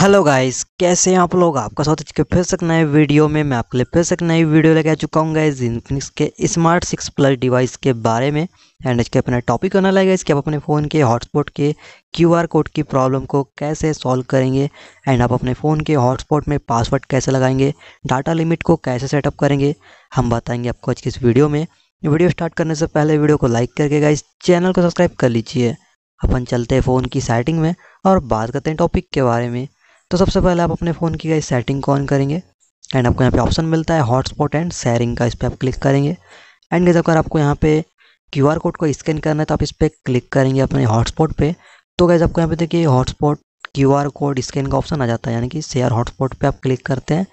hello guys कैसे हैं आप लोग आपका स्वागत है फिर से नए वीडियो में मैं आपके लिए फिर से नई वीडियो लेके आ चुका हूँ गाइज इनफिनिक्स के स्मार्ट सिक्स प्लस डिवाइस के बारे में एंड आज के अपना टॉपिक होना लगा इसके आप अपने फ़ोन के हॉटस्पॉट के क्यूआर कोड की प्रॉब्लम को कैसे सॉल्व करेंगे एंड आप अपने फ़ोन के हॉटस्पॉट में पासवर्ड कैसे लगाएंगे डाटा लिमिट को कैसे सेटअप करेंगे हम बताएंगे आपको आज की इस वीडियो में वीडियो स्टार्ट करने से पहले वीडियो को लाइक करके गाइज चैनल को सब्सक्राइब कर लीजिए अपन चलते हैं फ़ोन की सेटिंग में और बात करते हैं टॉपिक के बारे में तो सबसे पहले आप अपने फ़ोन की गई सेटिंग को ऑन करेंगे एंड आपको यहाँ पे ऑप्शन मिलता है हॉटस्पॉट एंड शेयरिंग का इस पर आप क्लिक करेंगे एंड गैस अगर आपको यहाँ पे क्यू आर कोड को स्कैन करना है तो आप इस पर क्लिक करेंगे अपने हॉटस्पॉट पे तो गैस आपको यहाँ पे देखिए hotspot Q R code scan का ऑप्शन आ जाता है यानी कि शेयर हॉटस्पॉट पर आप क्लिक करते हैं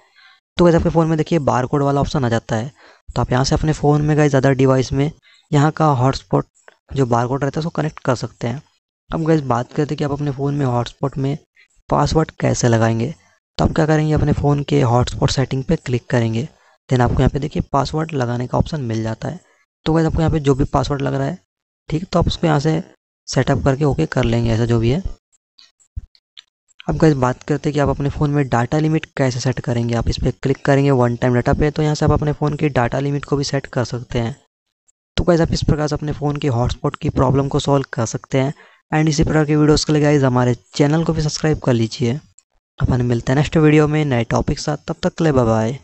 तो गैस आपके फ़ोन में देखिए बार कोड वाला ऑप्शन आ जाता है तो आप यहाँ से अपने फ़ोन में गए ज़्यादा डिवाइस में यहाँ का हॉटस्पॉट जो बार कोड रहता है उसको कनेक्ट कर सकते हैं अब गैस बात करते हैं कि आप अपने फ़ोन में हॉटस्पॉट में पासवर्ड कैसे लगाएंगे तो आप क्या करेंगे अपने फ़ोन के हॉटस्पॉट सेटिंग पे क्लिक करेंगे देन आपको यहाँ पे देखिए पासवर्ड लगाने का ऑप्शन मिल जाता है तो वैसे आपको यहाँ पे जो भी पासवर्ड लग रहा है ठीक तो आप उसको यहाँ से सेटअप करके ओके कर लेंगे ऐसा जो भी है अब गैस बात करते हैं कि आप अपने फ़ोन में डाटा लिमिट कैसे सेट करेंगे आप इस पर क्लिक करेंगे वन टाइम डाटा पे तो यहाँ से आप अपने फ़ोन की डाटा लिमिट को भी सेट कर सकते हैं तो गैस आप इस प्रकार से अपने फ़ोन के हॉटस्पॉट की प्रॉब्लम को सॉल्व कर सकते हैं एंड इसी प्रकार के वीडियोस के लिए गाइज हमारे चैनल को भी सब्सक्राइब कर लीजिए अपन मिलते हैं नेक्स्ट वीडियो में नए टॉपिक साथ तब तक के लिए बाय